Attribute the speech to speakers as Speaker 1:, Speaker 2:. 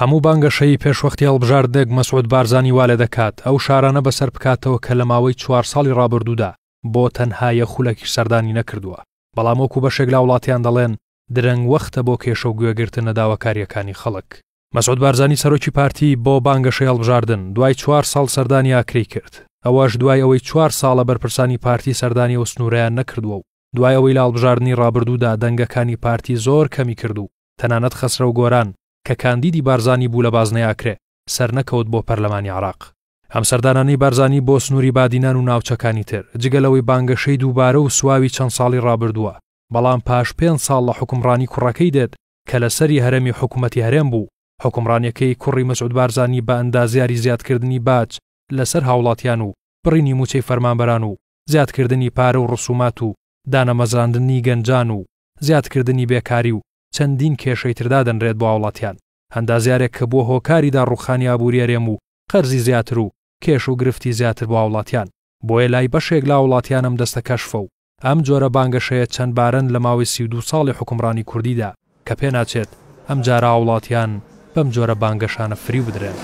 Speaker 1: هەموو بانگەشەی پێشوەختی هەڵبژار دەگ مەسعود بارزانانی وا لە دەکات ئەو شارانە بەسەر بکاتەوە کە لە ماوەی چوار ساڵی ڕابردوودا بۆ تەنها یەخولەکی سەردانی نەکردووە بەڵام وەکو بەشێک لە وڵاتیان دەڵێن درەنگ وەختە بۆ کێشە و گوێگرتن نەداواکاریەکانی خەڵک مەسعود بارزانانی سەرۆکی پارتی بۆ بانگەشەی هەڵبژاردن دوای چوار ساڵ سەردانی ئاکری کرد ئەوەش دوای ئەوەی چوار ساڵە بەرپرسانی پارتی سەردانی و سنوورەیان نەکردووە و دوای ئەوەی لاڵبژاردننی ڕابردوودا دەنگەکانی پارتی زۆر کەمی کردو تەنانەت خسرە و گۆران کە کاندیدی بارزانی بوو لە بازنەیاکرێ سەرنەکەوت بۆ پەرلەمانی عراق ئەم سەردانانی بارزانی بۆ سنووری بادینان و ناوچەکانی تر جگەلەوەی بانگەشەی دووبارە و سواوی چەند ساڵی ڕابردووە بەڵام پاش پێ ساڵ لە حکمڕانی کوڕەکەی دێت کە لە سەری هەرمی حکوومەتتی هەرێم بوو حکمڕانیەکەی کوڕی مەسعود بارزانی بە ئەندازیاری زیادکردنی باج لەسەر هاوڵاتیان و بڕینی موچەی فەرمانبەران و زیادکردنی پارە و ڕسومات و دانەمەزراندنی گەنجان و زیادکردنی بێکاری و چەندین کێشەی تردا دەنرێت بۆ وڵاتیان هەندازیارێک کە بۆ هۆکاریدا ڕوخانیا بوریێرێم و قەرزی زیاتر و کێش و گرفتی زیاتر بۆ وڵاتیان بۆیە لای بەشێک لا وڵاتیانم دەستە کەشفە و ئەم جۆرە بانگەشەیە چەند بارەن لە ماوەی سی دو ساڵی حکمڕانی کوردیدا کە پێ ناچێت ئەم جارا وڵاتیان بەم جۆرە بانگەشانە فری بدرێن.